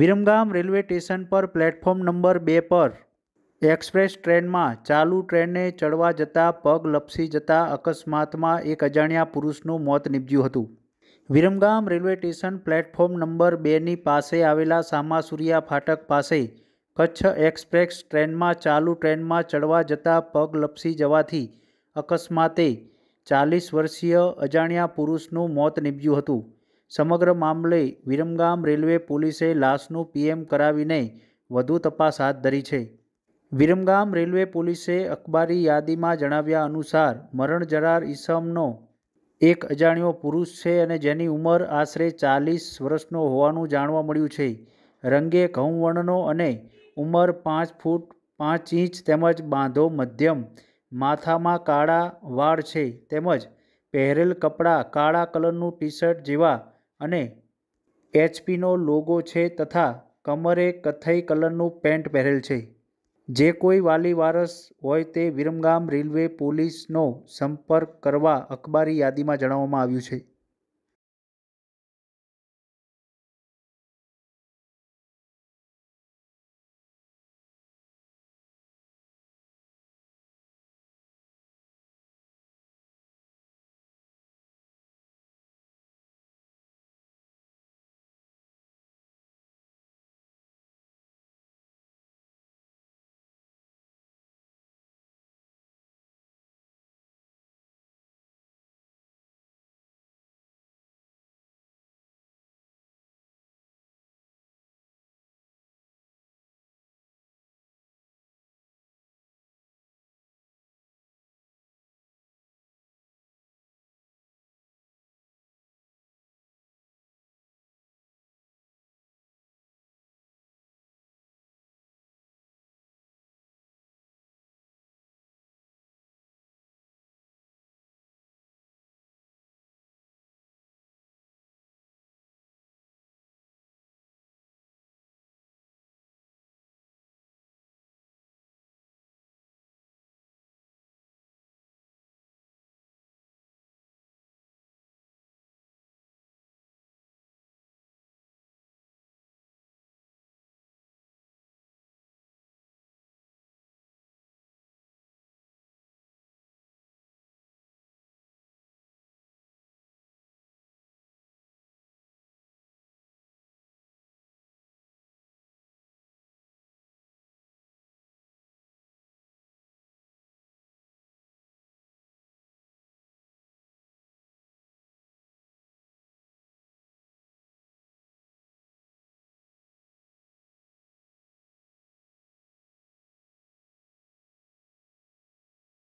Viramgam railway station પર platform number બે પર એક્સપ્રેસ ટ્રેનમાં ચાલુ ટ્રેનને ચડવા જતાં પગ લપસી જતાં અકસ્માતમાં એક અજાણ્યા પુરુષનું મોત નીપજ્યું હતું Viramgam railway station platform number બેની પાસે આવેલા સામાસુરિયા ફાટક પાસે કચ્છ એક્સપ્રેસ ટ્રેનમાં ચાલુ ટ્રેનમાં ચડવા જતાં પગ લપસી જવાથી અકસ્માતે ચાલીસ વર્ષીય અજાણ્યા પુરુષનું મોત નીપજ્યું હતું સમગ્ર મામલે વિરમગામ રેલવે પોલીસે લાશનું પીએમ કરાવીને વધુ તપાસ હાથ ધરી છે વિરમગામ રેલવે પોલીસે અખબારી યાદીમાં જણાવ્યા અનુસાર મરણ જરાર ઈસમનો એક અજાણ્યો પુરુષ છે અને જેની ઉંમર આશરે ચાલીસ વર્ષનો હોવાનું જાણવા મળ્યું છે રંગે ઘઉં વર્ણનો અને ઉંમર પાંચ ફૂટ પાંચ ઇંચ તેમજ બાંધો મધ્યમ માથામાં કાળા વાળ છે તેમજ પહેરેલ કપડાં કાળા કલરનું ટી શર્ટ જેવા અને એચપીનો લોગો છે તથા કમરે કથ્થઈ કલરનું પેન્ટ પહેરેલ છે જે કોઈ વાલી વારસ હોય તે વિરમગામ રેલવે પોલીસનો સંપર્ક કરવા અખબારી યાદીમાં જણાવવામાં આવ્યું છે